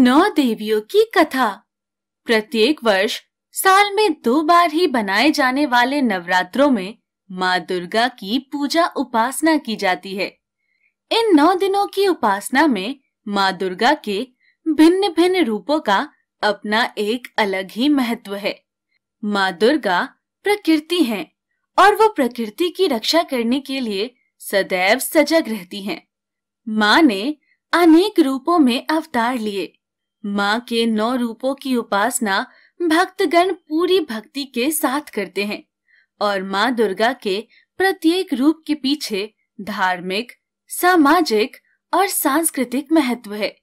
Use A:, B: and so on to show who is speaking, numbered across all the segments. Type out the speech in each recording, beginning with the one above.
A: नौ देवियों की कथा प्रत्येक वर्ष साल में दो बार ही बनाए जाने वाले नवरात्रों में माँ दुर्गा की पूजा उपासना की जाती है इन नौ दिनों की उपासना में माँ दुर्गा के भिन्न भिन्न रूपों का अपना एक अलग ही महत्व है माँ दुर्गा प्रकृति हैं और वो प्रकृति की रक्षा करने के लिए सदैव सजग रहती हैं। माँ ने अनेक रूपों में अवतार लिए माँ के नौ रूपों की उपासना भक्तगण पूरी भक्ति के साथ करते हैं और माँ दुर्गा के प्रत्येक रूप के पीछे धार्मिक सामाजिक और सांस्कृतिक महत्व है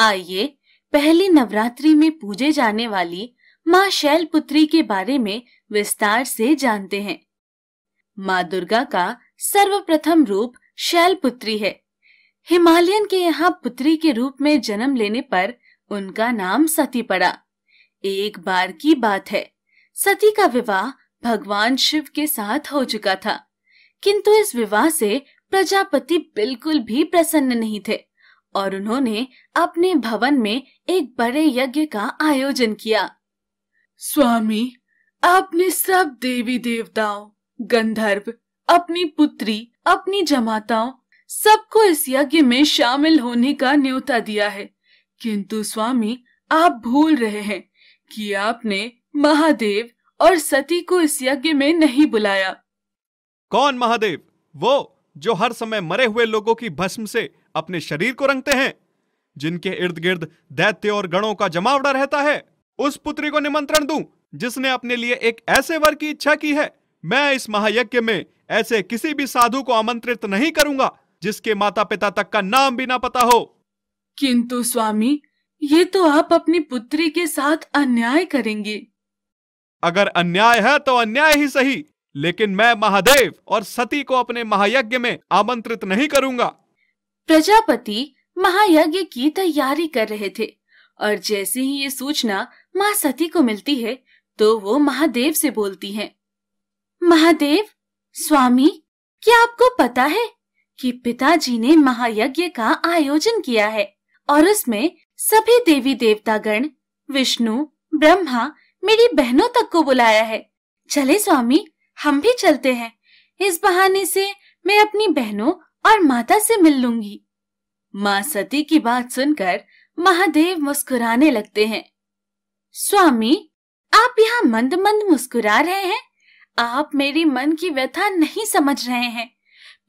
A: आइए पहली नवरात्रि में पूजे जाने वाली माँ शैलपुत्री के बारे में विस्तार से जानते हैं माँ दुर्गा का सर्वप्रथम रूप शैलपुत्री है हिमालयन के यहाँ पुत्री के रूप में जन्म लेने पर उनका नाम सती पड़ा एक बार की बात है सती का विवाह भगवान शिव के साथ हो चुका था किंतु इस विवाह से प्रजापति बिल्कुल भी प्रसन्न नहीं थे और उन्होंने अपने भवन में एक बड़े यज्ञ का आयोजन किया स्वामी आपने सब देवी देवताओं गंधर्व अपनी पुत्री अपनी जमाताओं सबको इस यज्ञ में शामिल होने का न्योता दिया है किंतु स्वामी आप भूल रहे हैं कि आपने महादेव और सती को इस यज्ञ में नहीं बुलाया
B: कौन महादेव वो जो हर समय मरे हुए लोगों की भस्म से अपने शरीर को रंगते हैं जिनके इर्द गिर्द दैत्य और गणों का जमावड़ा रहता है उस पुत्री को निमंत्रण दूं जिसने अपने लिए एक ऐसे वर की इच्छा की है मैं इस महायज्ञ में ऐसे किसी भी साधु को आमंत्रित नहीं करूंगा जिसके माता पिता तक का नाम भी ना पता हो
A: किंतु स्वामी ये तो आप अपनी पुत्री के साथ अन्याय करेंगे
B: अगर अन्याय है तो अन्याय ही सही लेकिन मैं महादेव और सती को अपने महायज्ञ में आमंत्रित नहीं करूंगा
A: प्रजापति महायज्ञ की तैयारी कर रहे थे और जैसे ही ये सूचना माँ सती को मिलती है तो वो महादेव से बोलती हैं। महादेव स्वामी क्या आपको पता है कि पिताजी ने महायज्ञ का आयोजन किया है और उसमें सभी देवी देवतागण विष्णु ब्रह्मा मेरी बहनों तक को बुलाया है चले स्वामी हम भी चलते हैं इस बहाने से मैं अपनी बहनों और माता से मिल लूंगी माँ सती की बात सुनकर महादेव मुस्कुराने लगते हैं स्वामी आप यहाँ मंद मंद मुस्कुरा रहे हैं आप मेरी मन की व्यथा नहीं समझ रहे हैं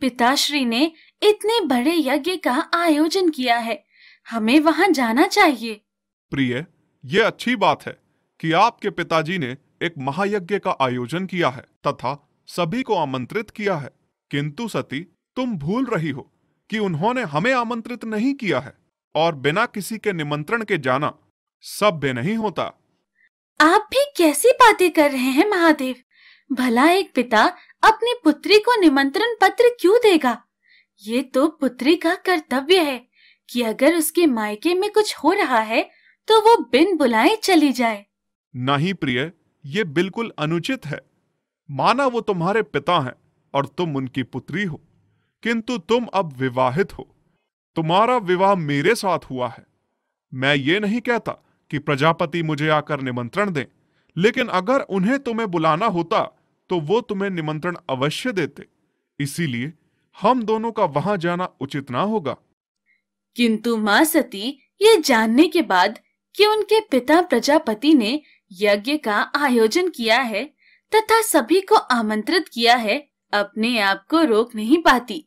A: पिताश्री ने इतने बड़े यज्ञ का आयोजन किया है हमें वहाँ जाना चाहिए
C: प्रिय ये अच्छी बात है कि आपके पिताजी ने एक महायज्ञ का आयोजन किया है तथा सभी को आमंत्रित किया है किंतु सती तुम भूल रही हो कि उन्होंने हमें आमंत्रित नहीं किया है और बिना किसी के निमंत्रण के जाना सब नहीं होता
A: आप भी कैसी बातें कर रहे हैं महादेव भला एक पिता अपनी पुत्री को निमंत्रण पत्र क्यों देगा ये तो पुत्री का कर्तव्य है कि अगर उसके मायके में कुछ हो रहा है तो वो बिन बुलाए चली जाए
C: नहीं प्रिय ये बिल्कुल अनुचित है माना वो तुम्हारे पिता हैं और तुम उनकी पुत्री हो किंतु तुम अब विवाहित हो तुम्हारा विवाह मेरे साथ हुआ है मैं ये नहीं कहता कि प्रजापति मुझे आकर निमंत्रण दें लेकिन अगर उन्हें तुम्हें बुलाना होता तो वो तुम्हें निमंत्रण अवश्य देते इसीलिए हम दोनों का वहां जाना उचित ना होगा
A: किंतु माँ सती ये जानने के बाद कि उनके पिता प्रजापति ने यज्ञ का आयोजन किया है तथा सभी को आमंत्रित किया है अपने आप को रोक नहीं पाती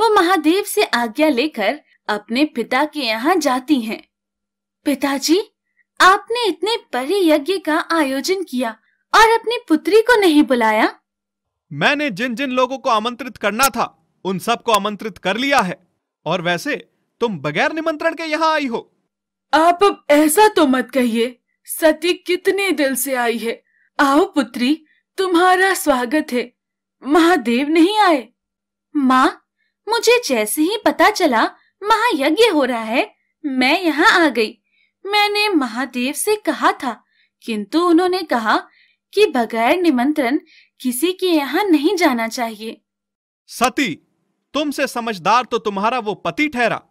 A: वो महादेव से आज्ञा लेकर अपने पिता के यहाँ जाती हैं। पिताजी आपने इतने बड़े यज्ञ का आयोजन किया और अपनी पुत्री को नहीं बुलाया
B: मैंने जिन जिन लोगों को आमंत्रित करना था उन सबको आमंत्रित कर लिया है और वैसे तुम बगैर निमंत्रण के यहाँ आई हो आप अब ऐसा तो मत कहिए सती
A: कितने दिल से आई है आओ पुत्री तुम्हारा स्वागत है महादेव नहीं आए माँ मुझे जैसे ही पता चला महायज्ञ हो रहा है मैं यहाँ आ गई मैंने महादेव से कहा था किंतु उन्होंने कहा कि बगैर निमंत्रण किसी के यहाँ नहीं जाना
B: चाहिए सती तुमसे समझदार तो तुम्हारा वो पति ठहरा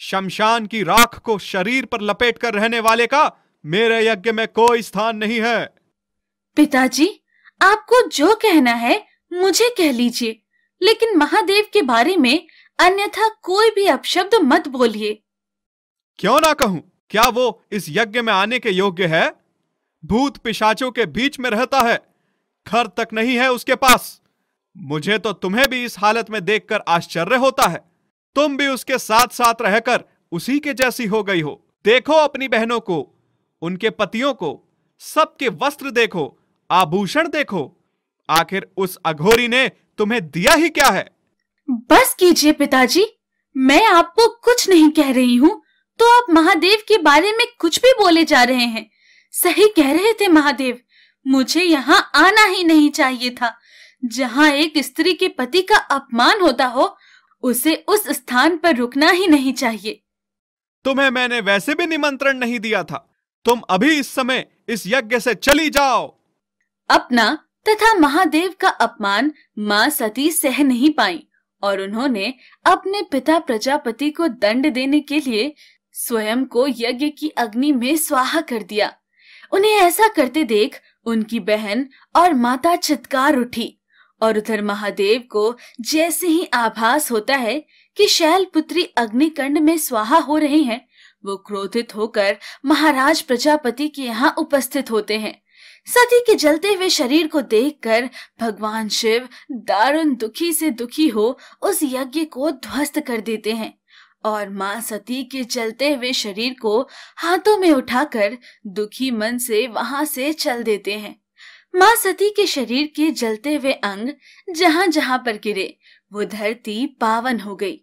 B: शमशान की राख को शरीर पर लपेट कर रहने वाले का मेरे यज्ञ में कोई स्थान नहीं है
A: पिताजी आपको जो कहना है मुझे कह लीजिए लेकिन महादेव के बारे में अन्यथा कोई भी अपशब्द मत बोलिए
B: क्यों ना कहूं क्या वो इस यज्ञ में आने के योग्य है भूत पिशाचों के बीच में रहता है घर तक नहीं है उसके पास मुझे तो तुम्हें भी इस हालत में देखकर आश्चर्य होता है तुम भी उसके साथ साथ रहकर उसी के जैसी हो गई हो देखो अपनी बहनों को उनके पतियों को सबके वस्त्र देखो आभूषण देखो आखिर उस अघोरी ने तुम्हें दिया ही क्या है
A: बस कीजिए पिताजी मैं आपको कुछ नहीं कह रही हूँ तो आप महादेव के बारे में कुछ भी बोले जा रहे हैं सही कह रहे थे महादेव मुझे यहाँ आना ही नहीं चाहिए था जहाँ एक स्त्री के पति का अपमान होता हो उसे उस स्थान पर रुकना ही नहीं चाहिए
B: तुम्हें मैंने वैसे भी निमंत्रण नहीं दिया था तुम अभी इस समय इस यज्ञ से चली जाओ
A: अपना तथा महादेव का अपमान माँ सती सह नहीं पाई और उन्होंने अपने पिता प्रजापति को दंड देने के लिए स्वयं को यज्ञ की अग्नि में स्वाहा कर दिया उन्हें ऐसा करते देख उनकी बहन और माता चित्कार उठी और उधर महादेव को जैसे ही आभास होता है कि पुत्री अग्निकंड में स्वाहा हो रही हैं, वो क्रोधित होकर महाराज प्रजापति के यहाँ उपस्थित होते हैं सती के जलते हुए शरीर को देखकर भगवान शिव दारुण दुखी से दुखी हो उस यज्ञ को ध्वस्त कर देते हैं और माँ सती के जलते हुए शरीर को हाथों में उठाकर दुखी मन से वहां से चल देते हैं माँ सती के शरीर के जलते हुए अंग जहाँ जहाँ पर गिरे वो धरती पावन हो गई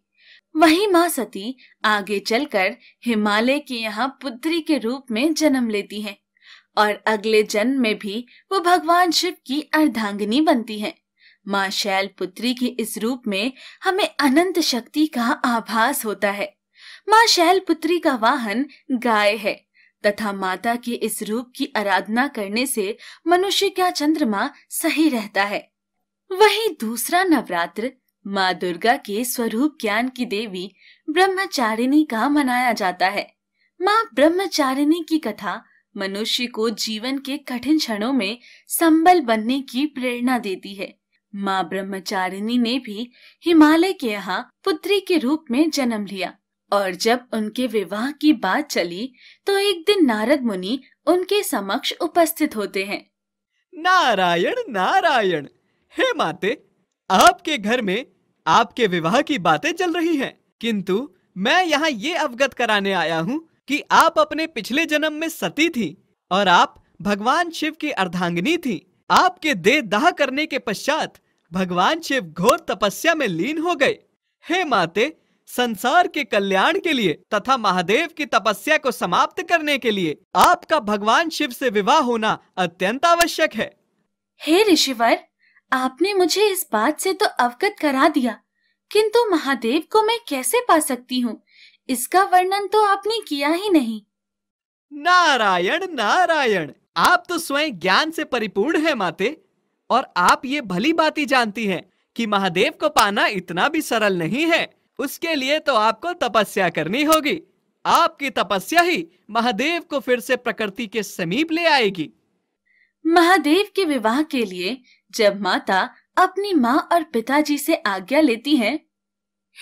A: वहीं माँ सती आगे चलकर हिमालय के यहाँ पुत्री के रूप में जन्म लेती हैं और अगले जन्म में भी वो भगवान शिव की अर्धांगिनी बनती हैं। माँ शैल पुत्री के इस रूप में हमें अनंत शक्ति का आभास होता है माँ शैल पुत्री का वाहन गाय है तथा माता के इस रूप की आराधना करने से मनुष्य का चंद्रमा सही रहता है वहीं दूसरा नवरात्र माँ दुर्गा के स्वरूप ज्ञान की देवी ब्रह्मचारिणी का मनाया जाता है माँ ब्रह्मचारिणी की कथा मनुष्य को जीवन के कठिन क्षणों में संबल बनने की प्रेरणा देती है माँ ब्रह्मचारिणी ने भी हिमालय के यहाँ पुत्री के रूप में जन्म लिया और जब उनके विवाह की बात चली तो एक दिन नारद मुनि उनके समक्ष उपस्थित होते हैं
B: नारायण नारायण हे माते आपके घर में आपके विवाह की बातें चल रही हैं किंतु मैं यहाँ ये अवगत कराने आया हूँ कि आप अपने पिछले जन्म में सती थी और आप भगवान शिव की अर्धांगिनी थी आपके देह दाह करने के पश्चात भगवान शिव घोर तपस्या में लीन हो गए हे माते संसार के कल्याण के लिए तथा महादेव की तपस्या को समाप्त करने के लिए आपका भगवान शिव से विवाह होना अत्यंत आवश्यक है हे ऋषिवर आपने मुझे इस बात से
A: तो अवगत करा दिया किंतु महादेव को मैं कैसे पा सकती हूँ इसका वर्णन तो आपने किया ही नहीं
B: नारायण नारायण आप तो स्वयं ज्ञान से परिपूर्ण है माते और आप ये भली बात ही जानती हैं कि महादेव को पाना इतना भी सरल नहीं है उसके लिए तो आपको तपस्या करनी होगी आपकी तपस्या ही महादेव को फिर से प्रकृति के समीप ले आएगी
A: महादेव के विवाह के लिए जब माता अपनी माँ और पिताजी से आज्ञा लेती हैं,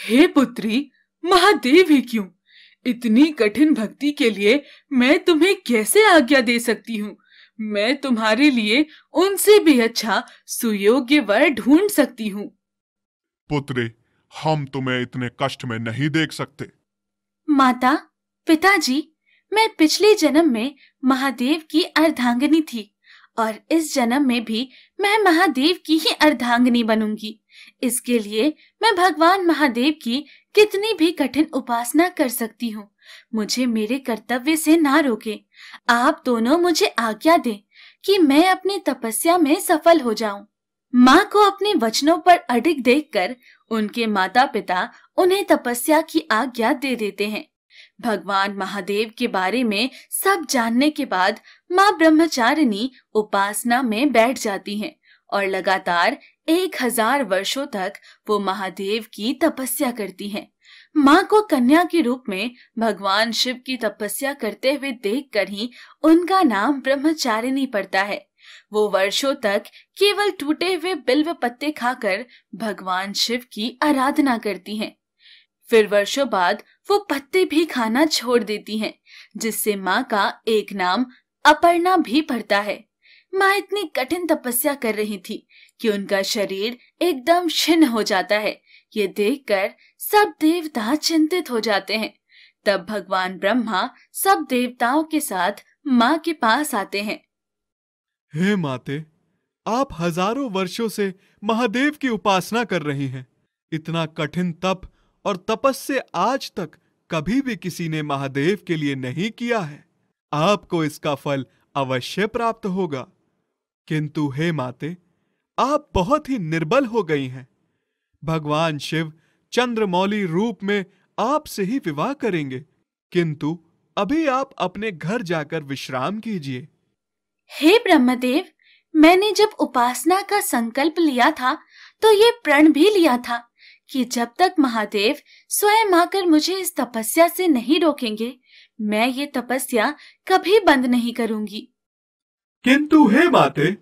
A: हे पुत्री महादेव ही क्यों इतनी कठिन भक्ति के लिए मैं तुम्हें कैसे आज्ञा दे सकती हूँ मैं तुम्हारे लिए उनसे भी अच्छा सुयोग्य वर ढूंढ सकती हूँ
C: पुत्री हम तुम्हें इतने कष्ट में नहीं देख सकते
A: माता पिताजी मैं पिछले जन्म में महादेव की अर्धांगनी थी और इस जन्म में भी मैं महादेव की ही अर्धांगनी बनूंगी इसके लिए मैं भगवान महादेव की कितनी भी कठिन उपासना कर सकती हूँ मुझे मेरे कर्तव्य से ना रोके आप दोनों मुझे आज्ञा दें कि मैं अपनी तपस्या में सफल हो जाऊं माँ को अपने वचनों पर अडिग देखकर उनके माता पिता उन्हें तपस्या की आज्ञा दे देते हैं भगवान महादेव के बारे में सब जानने के बाद माँ ब्रह्मचारिणी उपासना में बैठ जाती हैं और लगातार एक हजार वर्षो तक वो महादेव की तपस्या करती हैं। माँ को कन्या के रूप में भगवान शिव की तपस्या करते हुए देखकर ही उनका नाम ब्रह्मचारिणी पड़ता है वो वर्षों तक केवल टूटे हुए बिल्व पत्ते खाकर भगवान शिव की आराधना करती हैं। फिर वर्षों बाद वो पत्ते भी खाना छोड़ देती हैं, जिससे माँ का एक नाम अपर्णा भी पड़ता है माँ इतनी कठिन तपस्या कर रही थी कि उनका शरीर एकदम छिन्न हो जाता है ये देखकर सब देवता चिंतित हो जाते हैं तब भगवान ब्रह्मा सब देवताओं के साथ माँ के पास आते हैं
B: हे माते आप हजारों वर्षों से महादेव की उपासना कर रही हैं इतना कठिन तप और तपस्या आज तक कभी भी किसी ने महादेव के लिए नहीं किया है आपको इसका फल अवश्य प्राप्त होगा किंतु हे माते आप बहुत ही निर्बल हो गई हैं भगवान शिव चंद्रमौली रूप में आपसे ही विवाह करेंगे किंतु अभी आप अपने घर जाकर विश्राम कीजिए
A: हे ब्रह्मदेव मैंने जब उपासना का संकल्प लिया था तो ये प्रण भी लिया था कि जब तक महादेव स्वयं आकर मुझे इस तपस्या से नहीं रोकेंगे मैं ये तपस्या कभी बंद नहीं करूंगी
B: किंतु हे माते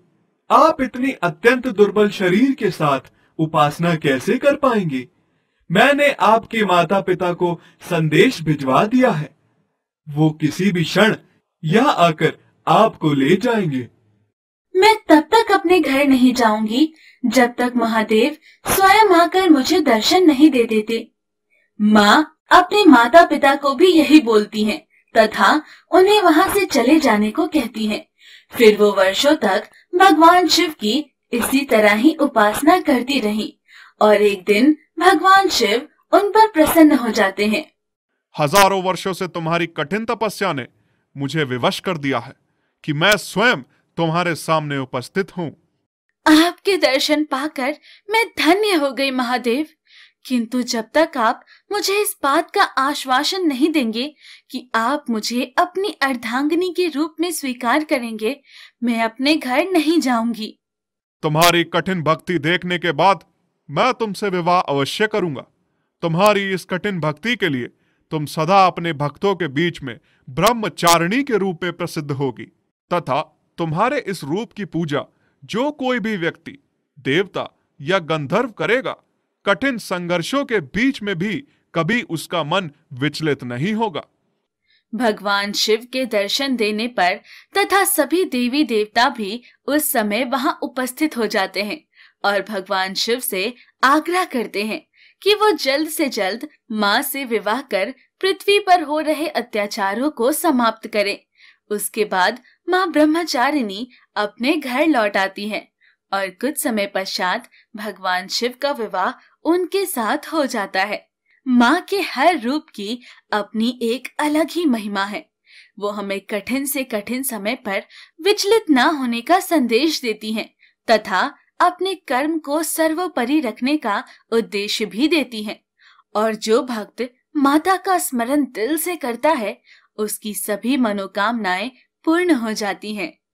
B: आप इतनी अत्यंत दुर्बल शरीर के साथ उपासना कैसे कर पाएंगे मैंने आपके माता पिता को संदेश भिजवा दिया है वो किसी भी क्षण यहाँ आकर आपको ले जाएंगे
A: मैं तब तक अपने घर नहीं जाऊंगी जब तक महादेव स्वयं आकर मुझे दर्शन नहीं दे देते माँ अपने माता पिता को भी यही बोलती हैं तथा उन्हें वहाँ से चले जाने को कहती हैं। फिर वो वर्षों तक भगवान शिव की इसी तरह ही उपासना करती रही और एक दिन भगवान शिव उन पर प्रसन्न हो जाते हैं
C: हजारों वर्षों से तुम्हारी कठिन तपस्या ने मुझे विवश कर दिया है कि मैं स्वयं तुम्हारे सामने उपस्थित हूँ
A: आपके दर्शन पाकर मैं धन्य हो गई महादेव किंतु जब तक आप मुझे इस बात का आश्वासन नहीं देंगे कि आप मुझे अपनी अर्धांगनी के रूप में स्वीकार करेंगे मैं अपने घर नहीं जाऊंगी
C: तुम्हारी कठिन भक्ति देखने के बाद मैं तुमसे विवाह अवश्य करूंगा तुम्हारी इस कठिन भक्ति के लिए तुम सदा अपने भक्तों के बीच में ब्रह्मचारिणी के रूप में प्रसिद्ध होगी तथा तुम्हारे इस रूप की पूजा जो कोई भी व्यक्ति देवता या गंधर्व करेगा कठिन संघर्षों के बीच में भी कभी उसका मन विचलित नहीं होगा
A: भगवान शिव के दर्शन देने पर तथा सभी देवी देवता भी उस समय वहां उपस्थित हो जाते हैं और भगवान शिव से आग्रह करते हैं कि वो जल्द से जल्द माँ से विवाह कर पृथ्वी पर हो रहे अत्याचारों को समाप्त करें उसके बाद माँ ब्रह्मचारिणी अपने घर लौट आती है और कुछ समय पश्चात भगवान शिव का विवाह उनके साथ हो जाता है माँ के हर रूप की अपनी एक अलग ही महिमा है वो हमें कठिन से कठिन समय पर विचलित न होने का संदेश देती हैं तथा अपने कर्म को सर्वोपरि रखने का उद्देश्य भी देती हैं और जो भक्त माता का स्मरण दिल से करता है उसकी सभी मनोकामनाएं पूर्ण हो जाती हैं